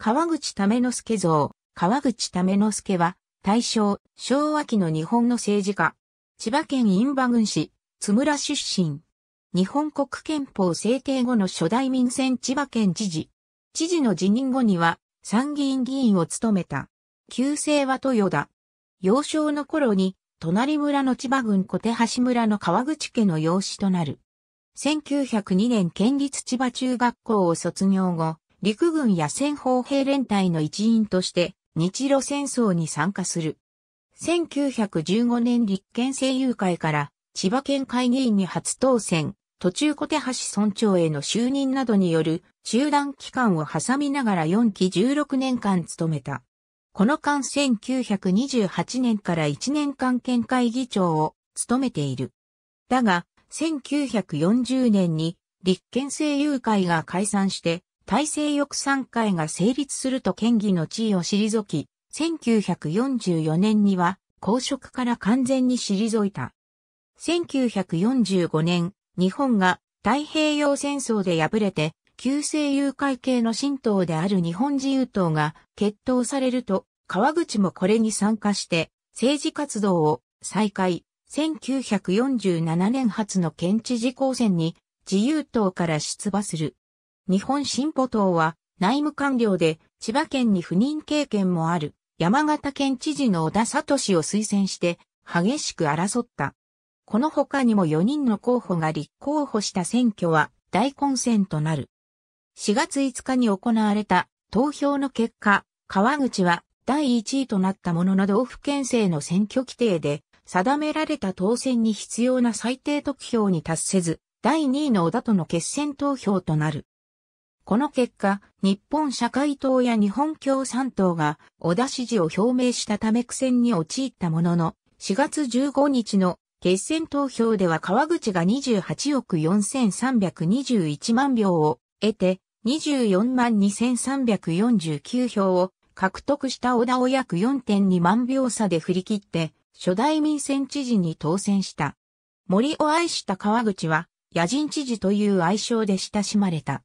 川口為之助像、川口為之助は、大正、昭和期の日本の政治家。千葉県印馬郡市、津村出身。日本国憲法制定後の初代民選千葉県知事。知事の辞任後には、参議院議員を務めた。旧姓は豊田。幼少の頃に、隣村の千葉郡小手橋村の川口家の養子となる。1902年県立千葉中学校を卒業後、陸軍や戦砲兵連隊の一員として日露戦争に参加する。1915年立憲政友会から千葉県会議員に初当選、途中小手橋村長への就任などによる中断期間を挟みながら4期16年間務めた。この間1928年から1年間県会議長を務めている。だが、1940年に立憲政友会が解散して大政翼賛会が成立すると県議の地位を退き、1944年には公職から完全に退いた。1945年、日本が太平洋戦争で敗れて、旧制友会系の新党である日本自由党が決闘されると、川口もこれに参加して政治活動を再開。1947年初の県知事公選に自由党から出馬する。日本進歩党は内務官僚で千葉県に赴任経験もある山形県知事の小田聡を推薦して激しく争った。この他にも4人の候補が立候補した選挙は大混戦となる。4月5日に行われた投票の結果、川口は第1位となったものの道府県政の選挙規定で定められた当選に必要な最低得票に達せず、第2位の小田との決選投票となる。この結果、日本社会党や日本共産党が小田支持を表明したため苦戦に陥ったものの、4月15日の決選投票では川口が28億4321万票を得て、24万2349票を獲得した小田を約4.2万票差で振り切って、初代民選知事に当選した。森を愛した川口は、野人知事という愛称で親しまれた。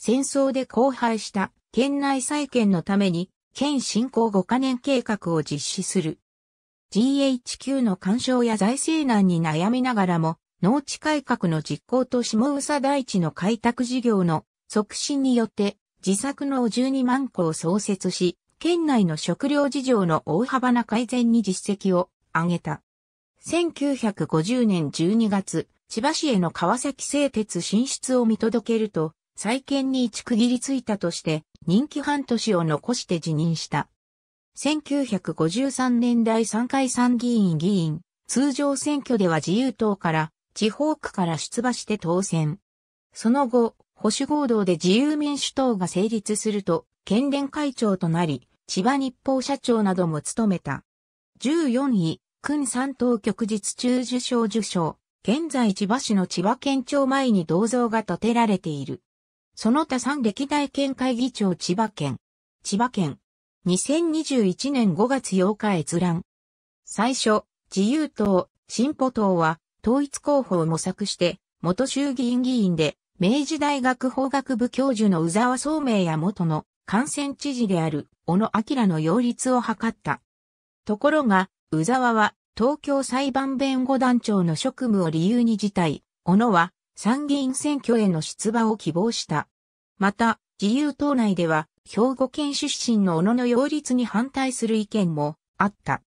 戦争で荒廃した県内再建のために県振興5カ年計画を実施する。GHQ の干渉や財政難に悩みながらも、農地改革の実行と下宇佐大地の開拓事業の促進によって自作の12万個を創設し、県内の食料事情の大幅な改善に実績を上げた。1950年12月、千葉市への川崎製鉄進出を見届けると、再建に一区切りついたとして人気半年を残して辞任した。1953年第3回参議院議員、通常選挙では自由党から地方区から出馬して当選。その後、保守合同で自由民主党が成立すると、県連会長となり、千葉日報社長なども務めた。14位、君三党局実中受賞受賞。現在千葉市の千葉県庁前に銅像が建てられている。その他3歴代県会議長千葉県。千葉県。2021年5月8日閲覧。最初、自由党、進歩党は、統一候補を模索して、元衆議院議員で、明治大学法学部教授の宇沢聡明や元の、感染知事である、小野明の擁立を図った。ところが、宇沢は、東京裁判弁護団長の職務を理由に辞退、小野は、参議院選挙への出馬を希望した。また、自由党内では、兵庫県出身の小野の擁立に反対する意見もあった。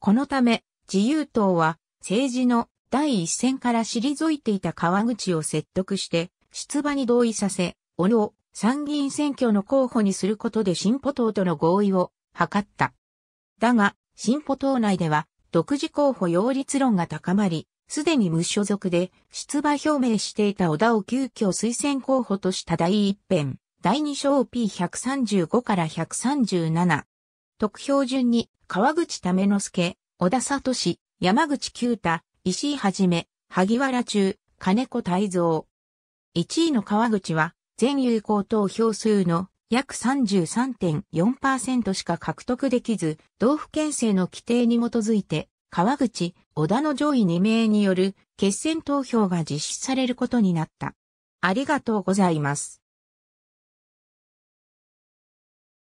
このため、自由党は、政治の第一線から退いていた川口を説得して、出馬に同意させ、小野を参議院選挙の候補にすることで進歩党との合意を図った。だが、進歩党内では、独自候補擁立論が高まり、すでに無所属で出馬表明していた小田を急遽推薦候補とした第一編、第2章 P135 から137。得票順に川口ため之助、小田氏、山口久太、石井はじめ、萩原中、金子泰造。1位の川口は、全有効投票数の約33.4%しか獲得できず、道府県政の規定に基づいて、川口、小田の上位2名による決選投票が実施されることになった。ありがとうございます。